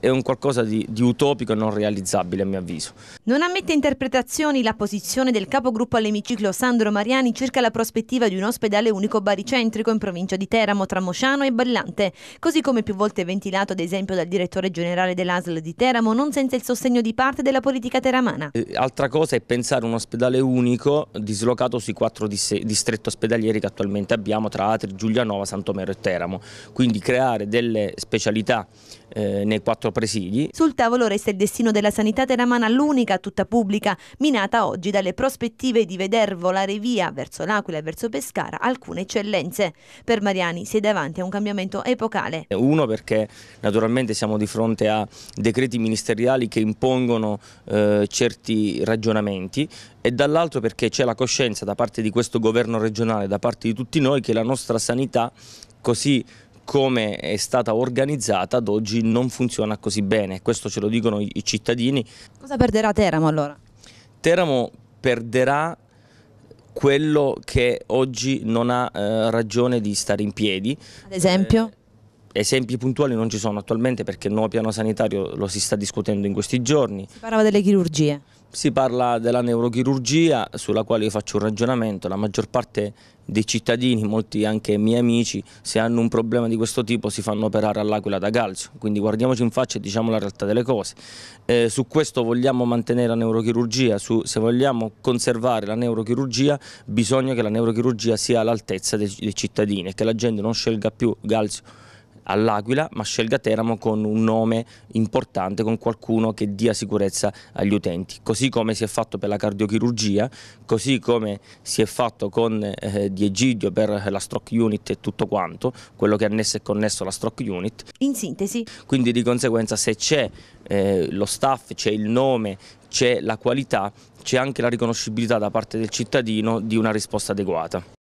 è un qualcosa di, di utopico e non realizzabile a mio avviso. Non ammette interpretazioni la posizione del capogruppo all'emiciclo Sandro Mariani circa la prospettiva di un ospedale unico baricentrico in provincia di Teramo tra Mosciano e Ballante, così come più volte ventilato ad esempio dal direttore generale dell'ASL di Teramo non senza il sostegno di parte della politica teramana. E, eh, altra cosa è pensare un ospedale unico dislocato sui quattro distretti ospedalieri che attualmente abbiamo tra Atri, Giulianova, Santomero e Teramo, quindi creare delle specialità eh, nei quattro presidi. Sul tavolo resta il destino della sanità teramana, l'unica tutta pubblica, minata oggi dalle prospettive di veder volare via verso l'Aquila e verso Pescara alcune eccellenze. Per Mariani si è davanti a un cambiamento epocale. Uno perché naturalmente siamo di fronte a decreti ministeriali che impongono eh, certi ragionamenti e dall'altro perché c'è la coscienza da parte di questo governo regionale, da parte di tutti noi, che la nostra sanità così come è stata organizzata ad oggi non funziona così bene, questo ce lo dicono i, cittadini. Cosa perderà Teramo allora? Teramo perderà quello che oggi non ha eh, ragione di stare in piedi. Ad esempio? Eh, esempi puntuali non ci sono attualmente perché il nuovo piano sanitario lo si sta discutendo in questi giorni. Si parlava delle chirurgie. Si parla della neurochirurgia sulla quale io faccio un ragionamento, la maggior parte dei cittadini, molti anche miei amici, se hanno un problema di questo tipo si fanno operare all'Aquila da calcio, quindi guardiamoci in faccia e diciamo la realtà delle cose. Eh, su questo vogliamo mantenere la neurochirurgia, su, se vogliamo conservare la neurochirurgia bisogna che la neurochirurgia sia all'altezza dei, dei cittadini e che la gente non scelga più calcio all'Aquila ma scelga Teramo con un nome importante, con qualcuno che dia sicurezza agli utenti, così come si è fatto per la cardiochirurgia, così come si è fatto con eh, Diegidio per la stroke unit e tutto quanto, quello che è annesso e connesso alla stroke unit. In sintesi. Quindi di conseguenza se c'è eh, lo staff, c'è il nome, c'è la qualità, c'è anche la riconoscibilità da parte del cittadino di una risposta adeguata.